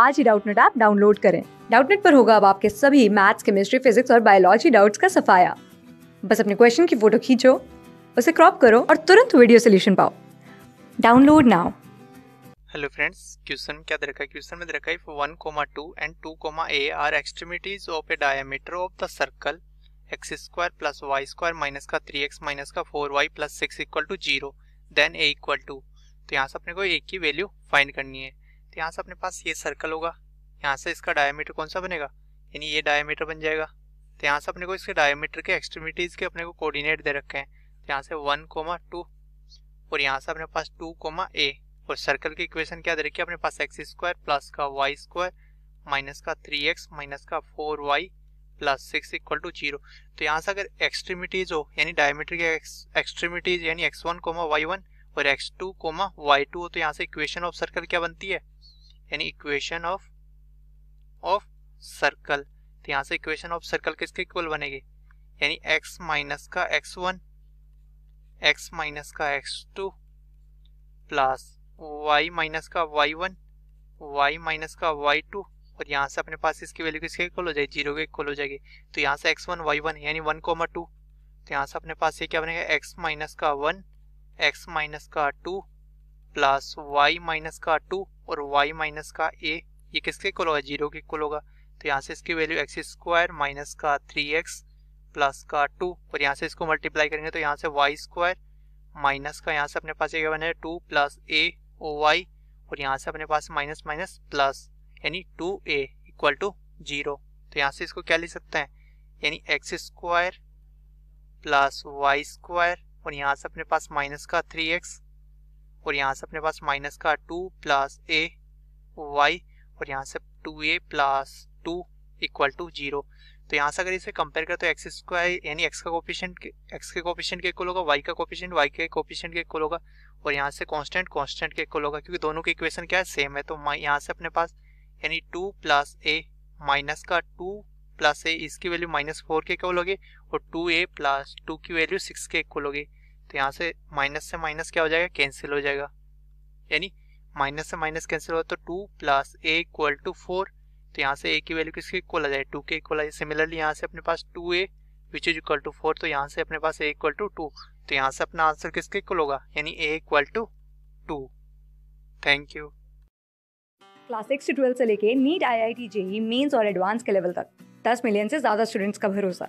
आज ही Doubtnut app download करें डाउटनेट पर होगा अब आपके सभी मैथ्स केमिस्ट्री फिजिक्स और बायोलॉजी डाउट्स का सफाया बस अपने क्वेश्चन की फोटो खींचो उसे क्रॉप करो और तुरंत वीडियो सोल्यूशन पाओ download now hello friends question में क्या दे रखा है क्वेश्चन में दे रखा है if 1,2 and 2, a are extremities of a diameter of the circle x2 y2 plus का 3x माइनस का 4y 6 0 then a equal to तो यहां से अपने को a की वैल्यू फाइंड करनी है यहाँ से अपने पास ये सर्कल होगा यहाँ से इसका डायमीटर कौन सा बनेगा यानी ये डायमीटर बन जाएगा तो यहाँ से अपने को इसके डायमीटर के एक्सट्रीमिटीज़ के अपने को कोऑर्डिनेट दे रखे हैं तो यहाँ से वन कोमा टू और यहाँ से अपने पास टू कोमा ए और सर्कल की इक्वेशन क्या दे रखी है अपने पास एक्स स्क्वायर प्लस का वाई स्क्वायर माइनस का थ्री एक्स माइनस का four y plus six equal to zero तो यहाँ से अगर एक्सट्रीमिटीज़ हो यानी डायमीटर के एक्सट्रीमिटीज़ यानी x one comma y one और x two comma y two हो तो यहाँ से इक्वेशन ऑफ सर्कल क्या बनती है यानी इक्वेशन ऑफ ऑफ सर्कल तो यहाँ से इक्वेशन ऑफ सर्कल किसके इक्वल बनेगी यानी x माइनस का एक्स वन एक्स माइनस का x two plus y minus का वाई वन वाई माइनस का वाई टू और यहाँ से अपने पास इसकी वैल्यू किसके इक्वल हो जाएगी जीरो के इक्वल हो जाएगी तो यहाँ से एक्स वन वाई वन यानी वन कोमा टू तो यहाँ से अपने पास ये क्या बनेगा एक्स माइनस का वन एक्स माइनस का टू प्लस वाई माइनस का टू और वाई माइनस का ए ये किसके इक्वल होगा जीरो के इक्वल होगा तो यहाँ से इसकी वैल्यू एक्स स्क्वायर माइनस का थ्री एक्स प्लस का टू और यहाँ से इसको मल्टीप्लाई करेंगे तो यहाँ से वाई स्क्वायर माइनस का यहाँ से अपने पास ये बने टू प्लस ए ओ वाई और यहाँ से अपने पास माइनस माइनस प्लस यानी two a equal to zero तो यहाँ से इसको क्या लिख सकते हैं यानी x square plus y square और यहाँ से अपने पास माइनस का थ्री एक्स और यहाँ से अपने पास माइनस का टू प्लस ए वाई और यहाँ से two a plus two equal to zero तो यहाँ से अगर इसे कंपेयर करें तो एक्स स्क्वायर यानी एक्स का कोपिशेंट एक्स के कोपिशेंट के इक्वल होगा वाई का कोपिशेंट वाई के कोपिशेंट के इक्वल होगा और यहाँ से कांस्टेंट कांस्टेंट के इक्वल होगा क्योंकि दोनों के इक्वेशन क्या है सेम है तो यहाँ से अपने पास यानी टू प्लस ए माइनस का टू प्लस ए इसकी वैल्यू माइनस फोर के इक्वल होगी और टू ए प्लस टू की वैल्यू सिक्स के इक्वल होगी तो यहाँ से माइनस से माइनस क्या हो जाएगा कैंसिल हो जाएगा यानी माइनस से माइनस कैंसिल हो तो two plus a equal to four तो यहाँ से ए की वैल्यू किसके इक्वल आ जाए टू के इक्वल आ जाए सिमिलरली यहाँ से अपने पास two a which is equal to four तो यहाँ से अपने पास ए इक्वल टू टू तो यहाँ से अपना आंसर किसके इक्वल होगा यानी a equal to two thank you class six से ट्वेल्व से लेके NEET I I T JEE mains और एडवांस के लेवल तक दस मिलियन से ज्यादा स्टूडेंट्स का भरोसा